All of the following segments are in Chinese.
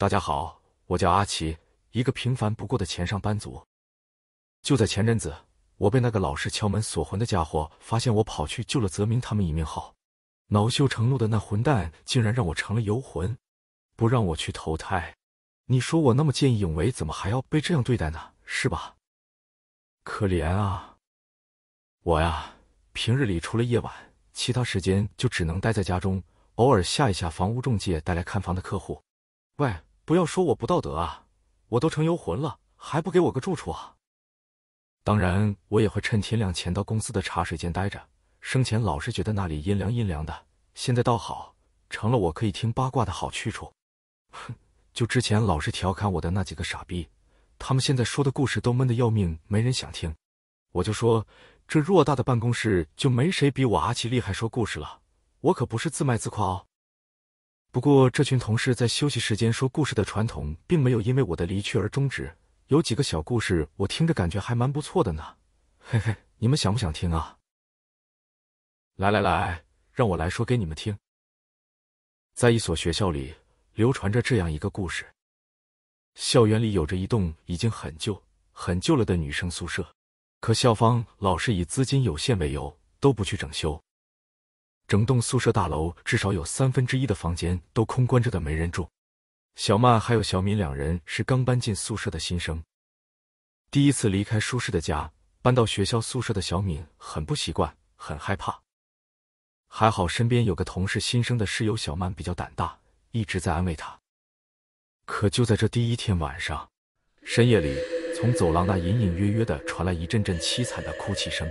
大家好，我叫阿奇，一个平凡不过的前上班族。就在前阵子，我被那个老是敲门锁魂的家伙发现，我跑去救了泽明他们一命后，恼羞成怒的那混蛋竟然让我成了游魂，不让我去投胎。你说我那么见义勇为，怎么还要被这样对待呢？是吧？可怜啊！我呀，平日里除了夜晚，其他时间就只能待在家中，偶尔吓一下房屋中介带来看房的客户。喂。不要说我不道德啊，我都成游魂了，还不给我个住处啊！当然，我也会趁天亮前到公司的茶水间待着。生前老是觉得那里阴凉阴凉的，现在倒好，成了我可以听八卦的好去处。哼，就之前老是调侃我的那几个傻逼，他们现在说的故事都闷得要命，没人想听。我就说，这偌大的办公室就没谁比我阿奇厉害说故事了，我可不是自卖自夸哦。不过，这群同事在休息时间说故事的传统，并没有因为我的离去而终止。有几个小故事，我听着感觉还蛮不错的呢，嘿嘿，你们想不想听啊？来来来，让我来说给你们听。在一所学校里，流传着这样一个故事：校园里有着一栋已经很旧、很旧了的女生宿舍，可校方老是以资金有限为由，都不去整修。整栋宿舍大楼至少有三分之一的房间都空关着的，没人住。小曼还有小敏两人是刚搬进宿舍的新生，第一次离开舒适的家，搬到学校宿舍的小敏很不习惯，很害怕。还好身边有个同是新生的室友小曼比较胆大，一直在安慰她。可就在这第一天晚上，深夜里从走廊那隐隐约约的传来一阵阵凄惨的哭泣声，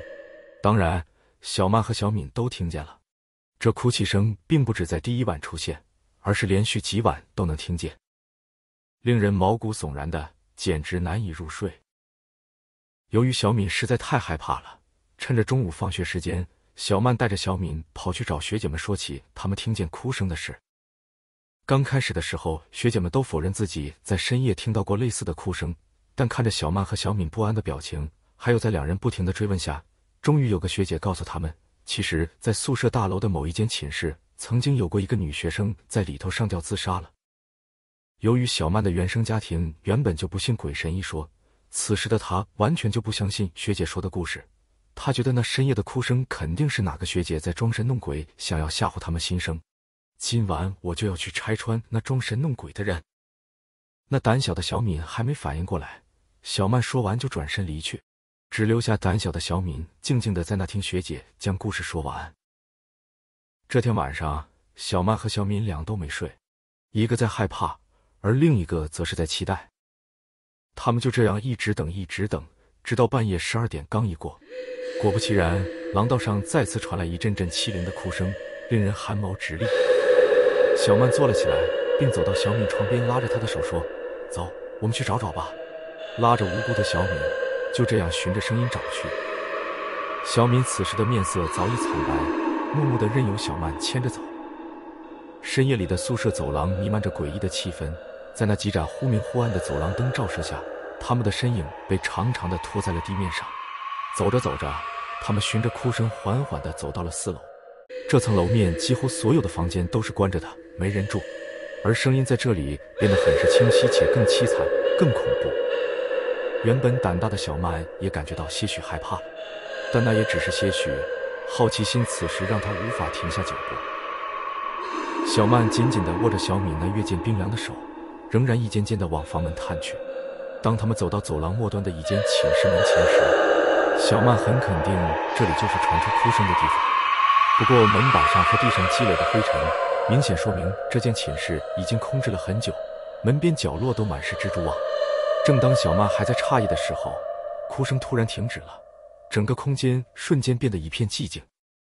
当然小曼和小敏都听见了。这哭泣声并不止在第一晚出现，而是连续几晚都能听见，令人毛骨悚然的，简直难以入睡。由于小敏实在太害怕了，趁着中午放学时间，小曼带着小敏跑去找学姐们说起他们听见哭声的事。刚开始的时候，学姐们都否认自己在深夜听到过类似的哭声，但看着小曼和小敏不安的表情，还有在两人不停的追问下，终于有个学姐告诉他们。其实，在宿舍大楼的某一间寝室，曾经有过一个女学生在里头上吊自杀了。由于小曼的原生家庭原本就不信鬼神一说，此时的她完全就不相信学姐说的故事。她觉得那深夜的哭声肯定是哪个学姐在装神弄鬼，想要吓唬他们新生。今晚我就要去拆穿那装神弄鬼的人。那胆小的小敏还没反应过来，小曼说完就转身离去。只留下胆小的小敏静静的在那听学姐将故事说完。这天晚上，小曼和小敏两都没睡，一个在害怕，而另一个则是在期待。他们就这样一直等，一直等，直到半夜十二点刚一过，果不其然，廊道上再次传来一阵阵凄厉的哭声，令人汗毛直立。小曼坐了起来，并走到小敏床边，拉着她的手说：“走，我们去找找吧。”拉着无辜的小敏。就这样循着声音找去，小敏此时的面色早已惨白，默默的任由小曼牵着走。深夜里的宿舍走廊弥漫着诡异的气氛，在那几盏忽明忽暗的走廊灯照射下，他们的身影被长长的拖在了地面上。走着走着，他们循着哭声缓缓地走到了四楼。这层楼面几乎所有的房间都是关着的，没人住，而声音在这里变得很是清晰，且更凄惨、更恐怖。原本胆大的小曼也感觉到些许害怕，但那也只是些许。好奇心此时让她无法停下脚步。小曼紧紧地握着小敏那越渐冰凉的手，仍然一间间地往房门探去。当他们走到走廊末端的一间寝室门前时，小曼很肯定这里就是传出哭声的地方。不过门板上和地上积累的灰尘，明显说明这间寝室已经空置了很久，门边角落都满是蜘蛛网。正当小曼还在诧异的时候，哭声突然停止了，整个空间瞬间变得一片寂静。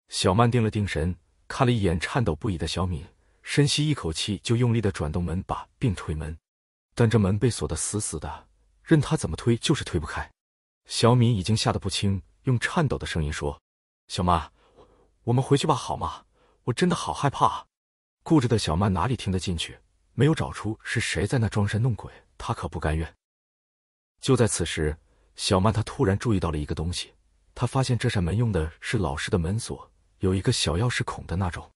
小曼定了定神，看了一眼颤抖不已的小敏，深吸一口气，就用力的转动门把并推门。但这门被锁得死死的，任她怎么推就是推不开。小敏已经吓得不轻，用颤抖的声音说：“小曼，我们回去吧，好吗？我真的好害怕。”固执的小曼哪里听得进去？没有找出是谁在那装神弄鬼，她可不甘愿。就在此时，小曼她突然注意到了一个东西。她发现这扇门用的是老式的门锁，有一个小钥匙孔的那种。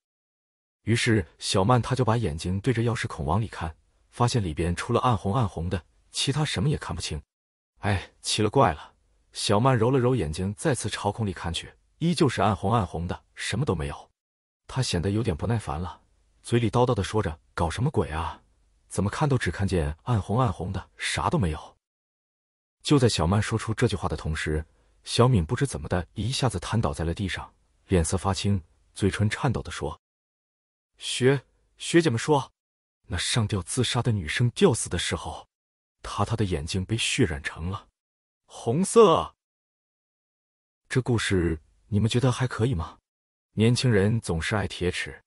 于是，小曼她就把眼睛对着钥匙孔往里看，发现里边除了暗红暗红的，其他什么也看不清。哎，奇了怪了！小曼揉了揉眼睛，再次朝孔里看去，依旧是暗红暗红的，什么都没有。她显得有点不耐烦了，嘴里叨叨的说着：“搞什么鬼啊？怎么看都只看见暗红暗红的，啥都没有。”就在小曼说出这句话的同时，小敏不知怎么的一下子瘫倒在了地上，脸色发青，嘴唇颤抖的说：“学学姐们说，那上吊自杀的女生吊死的时候，她她的眼睛被血染成了红色。这故事你们觉得还可以吗？年轻人总是爱铁齿。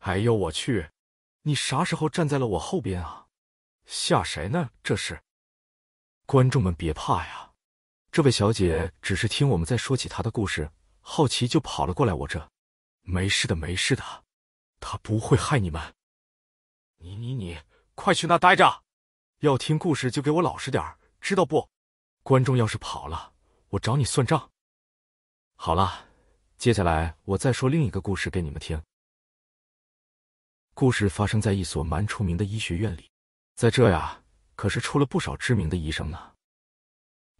哎呦我去，你啥时候站在了我后边啊？吓谁呢这是？”观众们别怕呀，这位小姐只是听我们在说起她的故事，好奇就跑了过来我这，没事的，没事的，她不会害你们。你你你，快去那待着，要听故事就给我老实点知道不？观众要是跑了，我找你算账。好了，接下来我再说另一个故事给你们听。故事发生在一所蛮出名的医学院里，在这呀。可是出了不少知名的医生呢。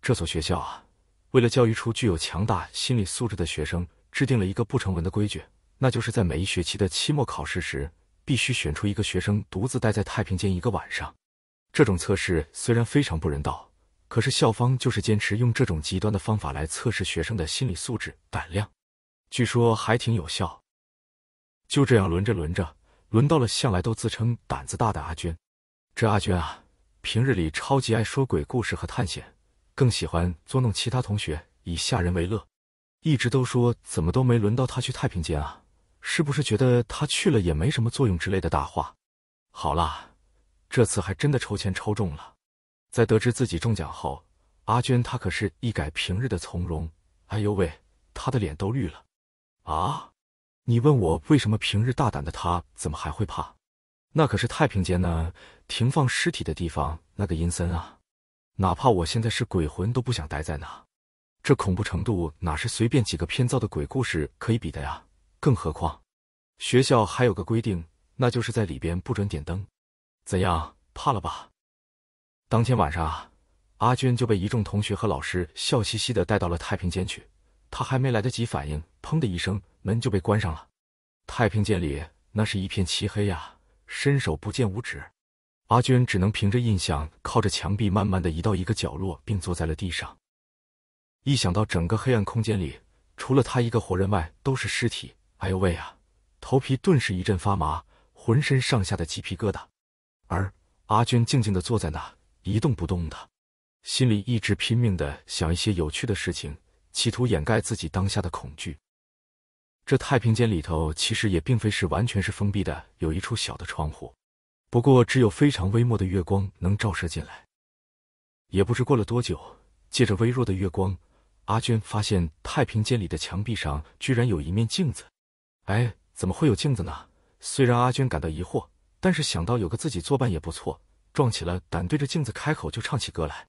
这所学校啊，为了教育出具有强大心理素质的学生，制定了一个不成文的规矩，那就是在每一学期的期末考试时，必须选出一个学生独自待在太平间一个晚上。这种测试虽然非常不人道，可是校方就是坚持用这种极端的方法来测试学生的心理素质、胆量，据说还挺有效。就这样轮着轮着，轮到了向来都自称胆子大的阿娟。这阿娟啊。平日里超级爱说鬼故事和探险，更喜欢捉弄其他同学以吓人为乐。一直都说怎么都没轮到他去太平间啊，是不是觉得他去了也没什么作用之类的大话。好啦，这次还真的抽签抽中了。在得知自己中奖后，阿娟她可是一改平日的从容。哎呦喂，她的脸都绿了。啊，你问我为什么平日大胆的她怎么还会怕？那可是太平间呢，停放尸体的地方，那个阴森啊！哪怕我现在是鬼魂，都不想待在那。这恐怖程度哪是随便几个偏造的鬼故事可以比的呀？更何况，学校还有个规定，那就是在里边不准点灯。怎样，怕了吧？当天晚上啊，阿军就被一众同学和老师笑嘻嘻的带到了太平间去。他还没来得及反应，砰的一声，门就被关上了。太平间里那是一片漆黑呀！伸手不见五指，阿娟只能凭着印象靠着墙壁，慢慢的移到一个角落，并坐在了地上。一想到整个黑暗空间里除了她一个活人外都是尸体，哎呦喂啊！头皮顿时一阵发麻，浑身上下的鸡皮疙瘩。而阿娟静静的坐在那，一动不动的，心里一直拼命的想一些有趣的事情，企图掩盖自己当下的恐惧。这太平间里头其实也并非是完全是封闭的，有一处小的窗户，不过只有非常微末的月光能照射进来。也不知过了多久，借着微弱的月光，阿娟发现太平间里的墙壁上居然有一面镜子。哎，怎么会有镜子呢？虽然阿娟感到疑惑，但是想到有个自己作伴也不错，壮起了胆对着镜子开口就唱起歌来，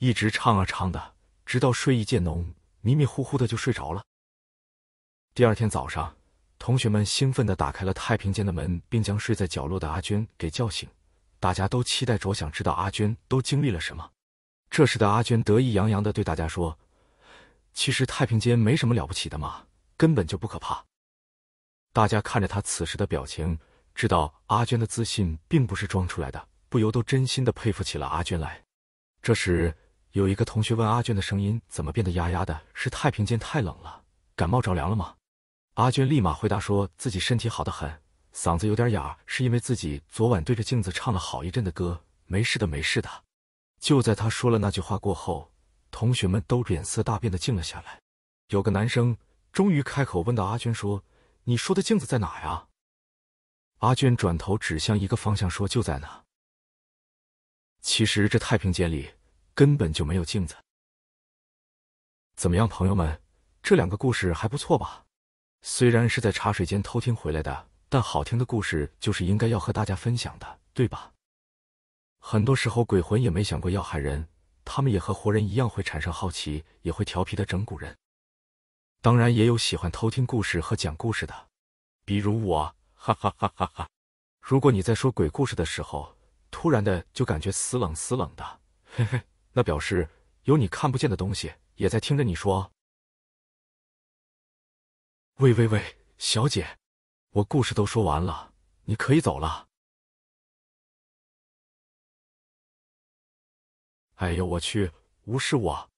一直唱啊唱的，直到睡意渐浓，迷迷糊糊的就睡着了。第二天早上，同学们兴奋的打开了太平间的门，并将睡在角落的阿娟给叫醒。大家都期待着想知道阿娟都经历了什么。这时的阿娟得意洋洋的对大家说：“其实太平间没什么了不起的嘛，根本就不可怕。”大家看着他此时的表情，知道阿娟的自信并不是装出来的，不由都真心的佩服起了阿娟来。这时，有一个同学问阿娟的声音怎么变得哑哑的？是太平间太冷了，感冒着凉了吗？阿娟立马回答说自己身体好的很，嗓子有点哑，是因为自己昨晚对着镜子唱了好一阵的歌。没事的，没事的。就在他说了那句话过后，同学们都脸色大变的静了下来。有个男生终于开口问道：“阿娟，说你说的镜子在哪呀？”阿娟转头指向一个方向说：“就在那。”其实这太平间里根本就没有镜子。怎么样，朋友们，这两个故事还不错吧？虽然是在茶水间偷听回来的，但好听的故事就是应该要和大家分享的，对吧？很多时候鬼魂也没想过要害人，他们也和活人一样会产生好奇，也会调皮的整蛊人。当然，也有喜欢偷听故事和讲故事的，比如我，哈哈哈哈！哈如果你在说鬼故事的时候，突然的就感觉死冷死冷的，嘿嘿，那表示有你看不见的东西也在听着你说。喂喂喂，小姐，我故事都说完了，你可以走了。哎呦我去，无视我！